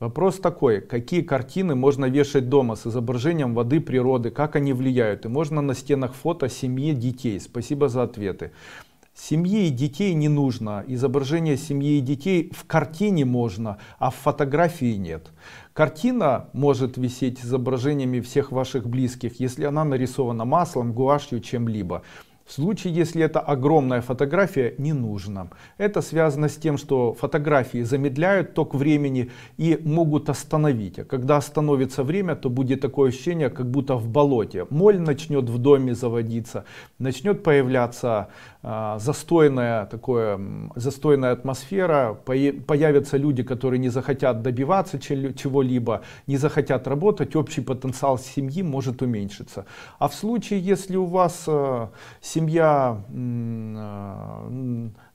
Вопрос такой, какие картины можно вешать дома с изображением воды, природы, как они влияют? И можно на стенах фото семьи, детей? Спасибо за ответы. Семьи и детей не нужно, изображение семьи и детей в картине можно, а в фотографии нет. Картина может висеть изображениями всех ваших близких, если она нарисована маслом, гуашью, чем-либо. В случае, если это огромная фотография, не нужно. Это связано с тем, что фотографии замедляют ток времени и могут остановить. А когда остановится время, то будет такое ощущение, как будто в болоте. Моль начнет в доме заводиться, начнет появляться э, а, застойная, такое, застойная атмосфера, появятся люди, которые не захотят добиваться чего-либо, не захотят работать, общий потенциал семьи может уменьшиться. А в случае, если у вас семья, э, семья а,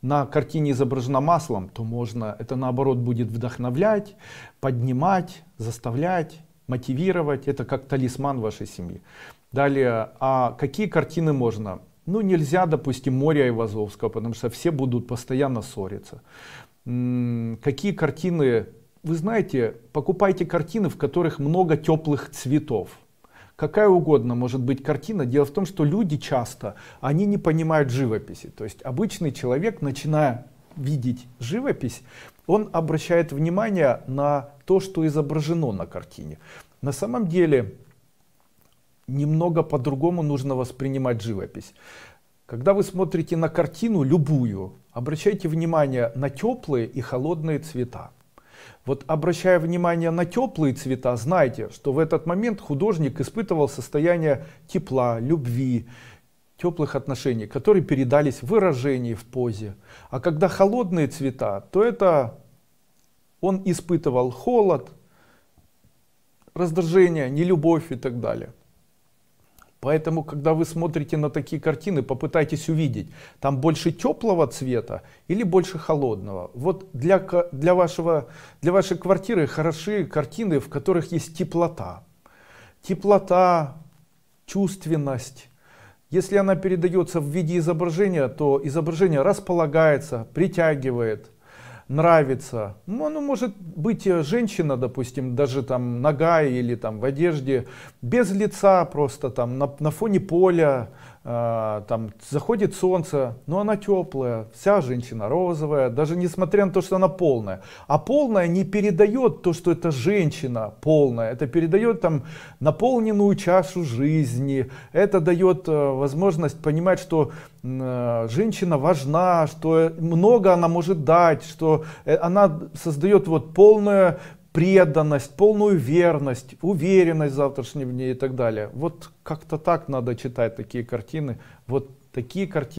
на картине изображена маслом, то можно, это наоборот будет вдохновлять, поднимать, заставлять, мотивировать. Это как талисман вашей семьи. Далее, а какие картины можно? Ну, нельзя, допустим, Моря и Вазовского, потому что все будут постоянно ссориться. Какие картины? Вы знаете, покупайте картины, в которых много теплых цветов какая угодно может быть картина. Дело в том, что люди часто, они не понимают живописи. То есть обычный человек, начиная видеть живопись, он обращает внимание на то, что изображено на картине. На самом деле немного по-другому нужно воспринимать живопись. Когда вы смотрите на картину любую, обращайте внимание на теплые и холодные цвета. Вот обращая внимание на теплые цвета, знайте, что в этот момент художник испытывал состояние тепла, любви, теплых отношений, которые передались в выражении, в позе. А когда холодные цвета, то это он испытывал холод, раздражение, нелюбовь и так далее. Поэтому, когда вы смотрите на такие картины, попытайтесь увидеть, там больше теплого цвета или больше холодного. Вот для, для, вашего, для вашей квартиры хороши картины, в которых есть теплота. Теплота, чувственность. Если она передается в виде изображения, то изображение располагается, притягивает, нравится. Ну, может быть э, женщина, допустим, даже там нога или там в одежде, без лица просто там на, на фоне поля, а, там заходит солнце, но она теплая, вся женщина розовая, даже несмотря на то, что она полная. А полная не передает то, что это женщина полная, это передает там наполненную чашу жизни, это дает э, возможность понимать, что э, женщина важна, что э, много она может дать, что она создает вот полное преданность, полную верность, уверенность в завтрашнем дне и так далее. Вот как-то так надо читать такие картины. Вот такие картины.